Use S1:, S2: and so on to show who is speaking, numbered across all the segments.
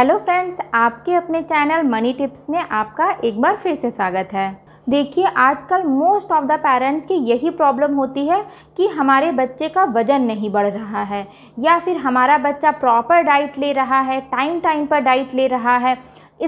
S1: hello friends आपके अपने channel money tips में आपका एक बार फिर से स्वागत है देखिए आजकल मोस्ट ऑफ द पेरेंट्स की यही प्रॉब्लम होती है कि हमारे बच्चे का वज़न नहीं बढ़ रहा है या फिर हमारा बच्चा प्रॉपर डाइट ले रहा है टाइम टाइम पर डाइट ले रहा है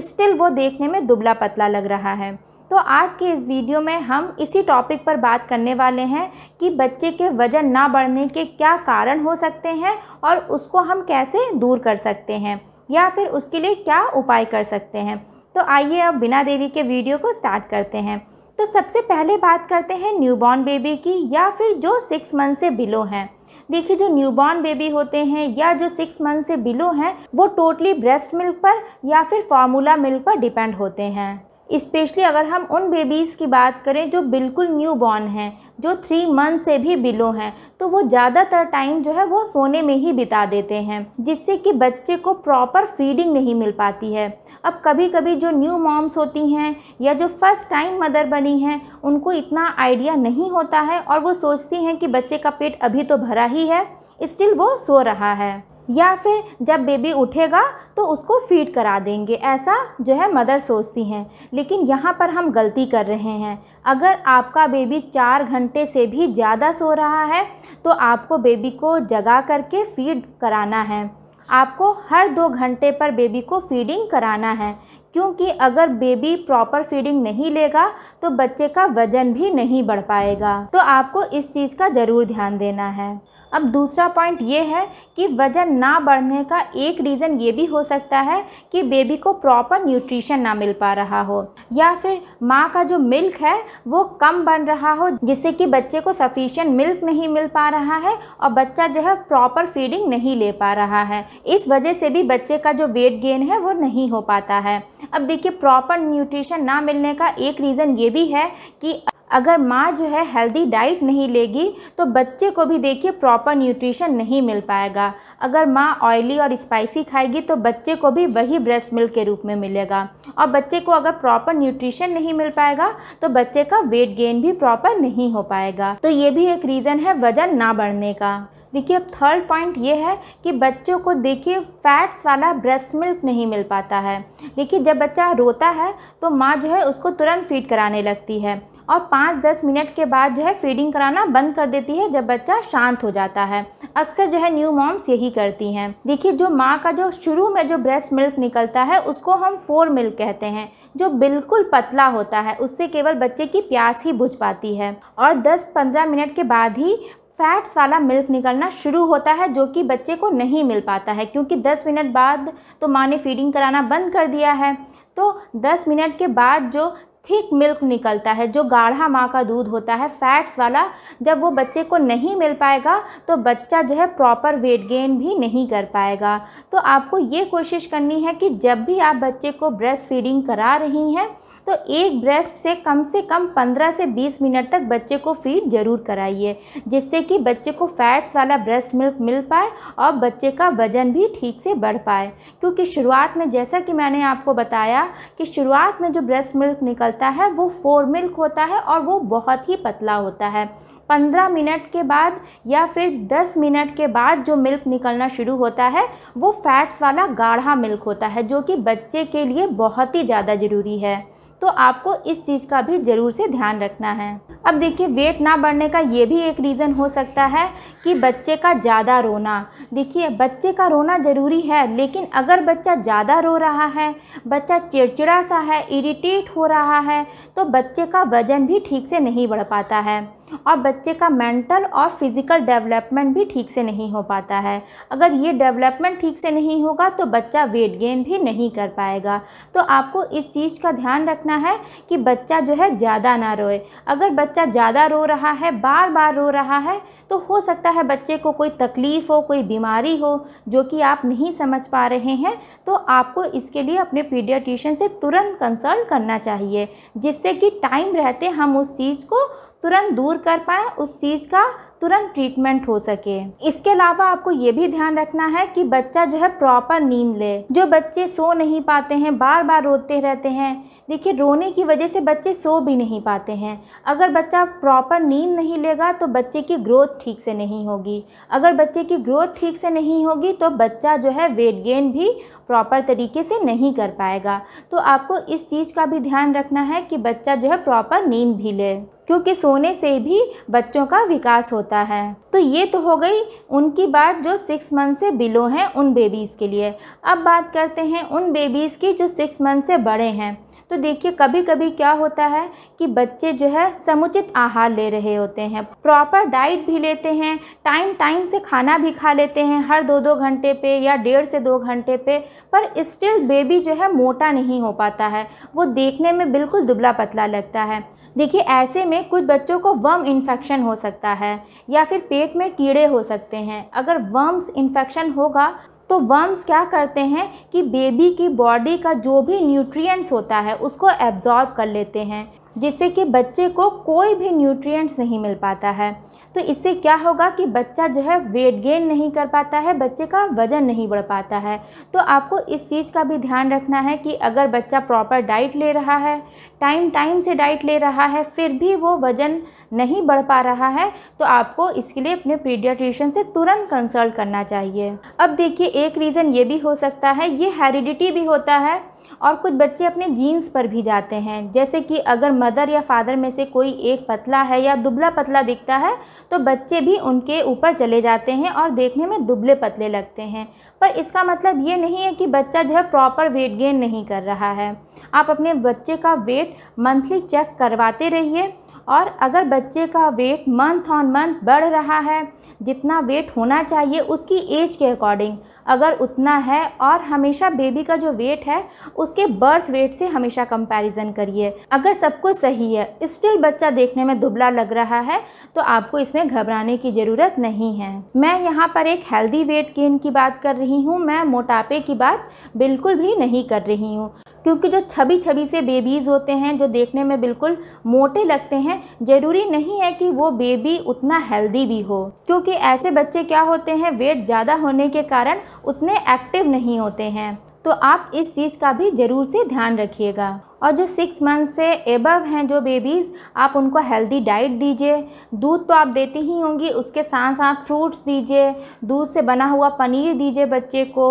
S1: स्टिल वो देखने में दुबला पतला लग रहा है तो आज के इस वीडियो में हम इसी टॉपिक पर बात करने वाले हैं कि बच्चे के वज़न ना बढ़ने के क्या कारण हो सकते हैं और उसको हम कैसे दूर कर सकते हैं या फिर उसके लिए क्या उपाय कर सकते हैं तो आइए अब बिना देरी के वीडियो को स्टार्ट करते हैं तो सबसे पहले बात करते हैं न्यूबॉर्न बेबी की या फिर जो सिक्स मंथ से बिलो हैं देखिए जो न्यूबॉर्न बेबी होते हैं या जो सिक्स मंथ से बिलो हैं वो टोटली ब्रेस्ट मिल्क पर या फिर फार्मूला मिल्क पर डिपेंड होते हैं इस्पेशली अगर हम उन बेबीज़ की बात करें जो बिल्कुल न्यू बॉर्न हैं जो थ्री मंथ से भी बिलो हैं तो वो ज़्यादातर टाइम जो है वो सोने में ही बिता देते हैं जिससे कि बच्चे को प्रॉपर फीडिंग नहीं मिल पाती है अब कभी कभी जो न्यू मॉम्स होती हैं या जो फर्स्ट टाइम मदर बनी हैं उनको इतना आइडिया नहीं होता है और वो सोचती हैं कि बच्चे का पेट अभी तो भरा ही है स्टिल वो सो रहा है या फिर जब बेबी उठेगा तो उसको फीड करा देंगे ऐसा जो है मदर सोचती हैं लेकिन यहाँ पर हम गलती कर रहे हैं अगर आपका बेबी चार घंटे से भी ज़्यादा सो रहा है तो आपको बेबी को जगा करके फीड कराना है आपको हर दो घंटे पर बेबी को फीडिंग कराना है क्योंकि अगर बेबी प्रॉपर फीडिंग नहीं लेगा तो बच्चे का वज़न भी नहीं बढ़ पाएगा तो आपको इस चीज़ का ज़रूर ध्यान देना है अब दूसरा पॉइंट ये है कि वज़न ना बढ़ने का एक रीज़न ये भी हो सकता है कि बेबी को प्रॉपर न्यूट्रिशन ना मिल पा रहा हो या फिर माँ का जो मिल्क है वो कम बन रहा हो जिससे कि बच्चे को सफिशेंट मिल्क नहीं मिल पा रहा है और बच्चा जो है प्रॉपर फीडिंग नहीं ले पा रहा है इस वजह से भी बच्चे का जो वेट गेन है वो नहीं हो पाता है अब देखिए प्रॉपर न्यूट्रिशन ना मिलने का एक रीज़न ये भी है कि अगर माँ जो है हेल्दी डाइट नहीं लेगी तो बच्चे को भी देखिए प्रॉपर न्यूट्रिशन नहीं मिल पाएगा अगर माँ ऑयली और स्पाइसी खाएगी तो बच्चे को भी वही ब्रेस्ट मिल्क के रूप में मिलेगा और बच्चे को अगर प्रॉपर न्यूट्रिशन नहीं मिल पाएगा तो बच्चे का वेट गेन भी प्रॉपर नहीं हो पाएगा तो ये भी एक रीज़न है वज़न ना बढ़ने का देखिए अब थर्ड पॉइंट ये है कि बच्चों को देखिए फैट्स वाला ब्रेस्ट मिल्क नहीं मिल पाता है देखिए जब बच्चा रोता है तो माँ जो है उसको तुरंत फीड कराने लगती है और पाँच दस मिनट के बाद जो है फीडिंग कराना बंद कर देती है जब बच्चा शांत हो जाता है अक्सर जो है न्यू मॉम्स यही करती हैं देखिए जो माँ का जो शुरू में जो ब्रेस्ट मिल्क निकलता है उसको हम फोर मिल्क कहते हैं जो बिल्कुल पतला होता है उससे केवल बच्चे की प्यास ही बुझ पाती है और दस पंद्रह मिनट के बाद ही फैट्स वाला मिल्क निकलना शुरू होता है जो कि बच्चे को नहीं मिल पाता है क्योंकि 10 मिनट बाद तो माँ ने फीडिंग कराना बंद कर दिया है तो 10 मिनट के बाद जो थिक मिल्क निकलता है जो गाढ़ा माँ का दूध होता है फैट्स वाला जब वो बच्चे को नहीं मिल पाएगा तो बच्चा जो है प्रॉपर वेट गेन भी नहीं कर पाएगा तो आपको ये कोशिश करनी है कि जब भी आप बच्चे को ब्रेस्ट फीडिंग करा रही हैं तो एक ब्रेस्ट से कम से कम 15 से 20 मिनट तक बच्चे को फीड ज़रूर कराइए जिससे कि बच्चे को फैट्स वाला ब्रेस्ट मिल्क मिल पाए और बच्चे का वज़न भी ठीक से बढ़ पाए क्योंकि शुरुआत में जैसा कि मैंने आपको बताया कि शुरुआत में जो ब्रेस्ट मिल्क निकल निकलता है वो फोर मिल्क होता है और वो बहुत ही पतला होता है पंद्रह मिनट के बाद या फिर दस मिनट के बाद जो मिल्क निकलना शुरू होता है वो फैट्स वाला गाढ़ा मिल्क होता है जो कि बच्चे के लिए बहुत ही ज़्यादा ज़रूरी है तो आपको इस चीज़ का भी ज़रूर से ध्यान रखना है अब देखिए वेट ना बढ़ने का ये भी एक रीज़न हो सकता है कि बच्चे का ज़्यादा रोना देखिए बच्चे का रोना ज़रूरी है लेकिन अगर बच्चा ज़्यादा रो रहा है बच्चा चिड़चिड़ा सा है इरिटेट हो रहा है तो बच्चे का वज़न भी ठीक से नहीं बढ़ पाता है और बच्चे का मेंटल और फिज़िकल डेवलपमेंट भी ठीक से नहीं हो पाता है अगर ये डेवलपमेंट ठीक से नहीं होगा तो बच्चा वेट गेन भी नहीं कर पाएगा तो आपको इस चीज़ का ध्यान रखना है कि बच्चा जो है ज़्यादा ना रोए अगर बच्चा बच्चा ज़्यादा रो रहा है बार बार रो रहा है तो हो सकता है बच्चे को कोई तकलीफ़ हो कोई बीमारी हो जो कि आप नहीं समझ पा रहे हैं तो आपको इसके लिए अपने पीडियाटिशन से तुरंत कंसल्ट करना चाहिए जिससे कि टाइम रहते हम उस चीज़ को तुरंत दूर कर पाएँ उस चीज़ का तुरंत ट्रीटमेंट हो सके इसके अलावा आपको ये भी ध्यान रखना है कि बच्चा जो है प्रॉपर नींद ले जो बच्चे सो नहीं पाते हैं बार बार रोते रहते हैं देखिए रोने की वजह से बच्चे सो भी नहीं पाते हैं अगर बच्चा प्रॉपर नींद नहीं लेगा तो बच्चे की ग्रोथ ठीक से नहीं होगी अगर बच्चे की ग्रोथ ठीक से नहीं होगी तो बच्चा जो है वेट गेन भी प्रॉपर तरीके से नहीं कर पाएगा तो आपको इस चीज़ का भी ध्यान रखना है कि बच्चा जो है प्रॉपर नींद भी ले क्योंकि सोने से भी बच्चों का विकास होता है तो ये तो हो गई उनकी बात जो सिक्स मंथ से बिलो हैं उन बेबीज़ के लिए अब बात करते हैं उन बेबीज़ की जो सिक्स मंथ से बड़े हैं तो देखिए कभी कभी क्या होता है कि बच्चे जो है समुचित आहार ले रहे होते हैं प्रॉपर डाइट भी लेते हैं टाइम टाइम से खाना भी खा लेते हैं हर दो दो घंटे पे या डेढ़ से दो घंटे पे पर स्टिल बेबी जो है मोटा नहीं हो पाता है वो देखने में बिल्कुल दुबला पतला लगता है देखिए ऐसे में कुछ बच्चों को वर्म इन्फेक्शन हो सकता है या फिर पेट में कीड़े हो सकते हैं अगर वर्म्स इन्फेक्शन होगा तो वर्म्स क्या करते हैं कि बेबी की बॉडी का जो भी न्यूट्रिएंट्स होता है उसको एब्जॉर्ब कर लेते हैं जिससे कि बच्चे को कोई भी न्यूट्रिएंट्स नहीं मिल पाता है तो इससे क्या होगा कि बच्चा जो है वेट गेन नहीं कर पाता है बच्चे का वज़न नहीं बढ़ पाता है तो आपको इस चीज़ का भी ध्यान रखना है कि अगर बच्चा प्रॉपर डाइट ले रहा है टाइम टाइम से डाइट ले रहा है फिर भी वो वज़न नहीं बढ़ पा रहा है तो आपको इसके लिए अपने पीडियाट्रिशियन से तुरंत कंसल्ट करना चाहिए अब देखिए एक रीज़न ये भी हो सकता है ये हेरिडिटी भी होता है और कुछ बच्चे अपने जीन्स पर भी जाते हैं जैसे कि अगर मदर या फादर में से कोई एक पतला है या दुबला पतला दिखता है तो बच्चे भी उनके ऊपर चले जाते हैं और देखने में दुबले पतले लगते हैं पर इसका मतलब ये नहीं है कि बच्चा जो है प्रॉपर वेट गेन नहीं कर रहा है आप अपने बच्चे का वेट मंथली चेक करवाते रहिए और अगर बच्चे का वेट मंथ ऑन मंथ बढ़ रहा है जितना वेट होना चाहिए उसकी एज के अकॉर्डिंग अगर उतना है और हमेशा बेबी का जो वेट है उसके बर्थ वेट से हमेशा कंपैरिजन करिए अगर सब कुछ सही है स्टिल बच्चा देखने में दुबला लग रहा है तो आपको इसमें घबराने की ज़रूरत नहीं है मैं यहाँ पर एक हेल्दी वेट गेन की बात कर रही हूँ मैं मोटापे की बात बिल्कुल भी नहीं कर रही हूँ क्योंकि जो छबी छबी से बेबीज़ होते हैं जो देखने में बिल्कुल मोटे लगते हैं ज़रूरी नहीं है कि वो बेबी उतना हेल्दी भी हो क्योंकि ऐसे बच्चे क्या होते हैं वेट ज़्यादा होने के कारण उतने एक्टिव नहीं होते हैं तो आप इस चीज़ का भी ज़रूर से ध्यान रखिएगा और जो सिक्स मंथ से एबव हैं जो बेबीज़ आप उनको हेल्दी डाइट दीजिए दूध तो आप देते ही होंगी उसके साथ साथ फ्रूट्स दीजिए दूध से बना हुआ पनीर दीजिए बच्चे को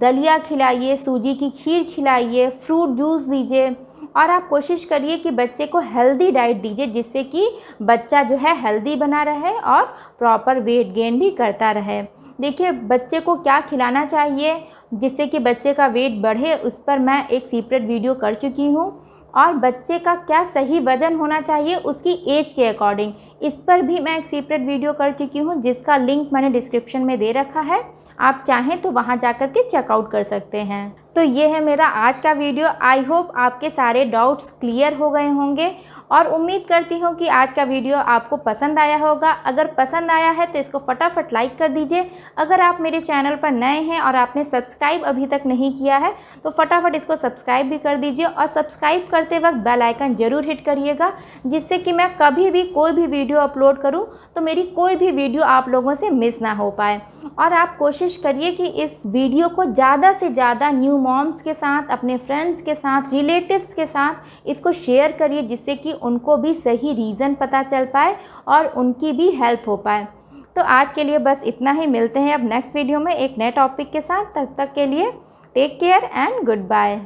S1: दलिया खिलाइए सूजी की खीर खिलाइए फ्रूट जूस दीजिए और आप कोशिश करिए कि बच्चे को हेल्दी डाइट दीजिए जिससे कि बच्चा जो है हेल्दी बना रहे और प्रॉपर वेट गेन भी करता रहे देखिए बच्चे को क्या खिलाना चाहिए जिससे कि बच्चे का वेट बढ़े उस पर मैं एक सीपरेट वीडियो कर चुकी हूँ और बच्चे का क्या सही वजन होना चाहिए उसकी एज के अकॉर्डिंग इस पर भी मैं एक सीपरेट वीडियो कर चुकी हूँ जिसका लिंक मैंने डिस्क्रिप्शन में दे रखा है आप चाहें तो वहाँ जा कर के चेकआउट कर सकते हैं तो ये है मेरा आज का वीडियो आई होप आपके सारे डाउट्स क्लियर हो गए होंगे और उम्मीद करती हूँ कि आज का वीडियो आपको पसंद आया होगा अगर पसंद आया है तो इसको फटाफट लाइक कर दीजिए अगर आप मेरे चैनल पर नए हैं और आपने सब्सक्राइब अभी तक नहीं किया है तो फटाफट इसको सब्सक्राइब भी कर दीजिए और सब्सक्राइब करते वक्त बेल आइकन ज़रूर हिट करिएगा जिससे कि मैं कभी भी कोई भी वीडियो अपलोड करूँ तो मेरी कोई भी वीडियो आप लोगों से मिस ना हो पाए और आप कोशिश करिए कि इस वीडियो को ज़्यादा से ज़्यादा न्यू मॉम्स के साथ अपने फ्रेंड्स के साथ रिलेटिव्स के साथ इसको शेयर करिए जिससे कि उनको भी सही रीज़न पता चल पाए और उनकी भी हेल्प हो पाए तो आज के लिए बस इतना ही मिलते हैं अब नेक्स्ट वीडियो में एक नए टॉपिक के साथ तब तक, तक के लिए take care and good bye